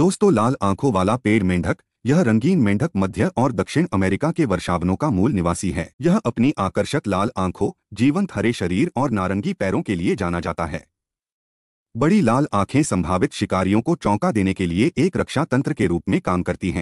दोस्तों लाल आंखों वाला पेड़ मेंढक यह रंगीन मेंढक मध्य और दक्षिण अमेरिका के वर्षावनों का मूल निवासी है यह अपनी आकर्षक लाल आंखों जीवंत हरे शरीर और नारंगी पैरों के लिए जाना जाता है बड़ी लाल आंखें संभावित शिकारियों को चौंका देने के लिए एक रक्षा तंत्र के रूप में काम करती हैं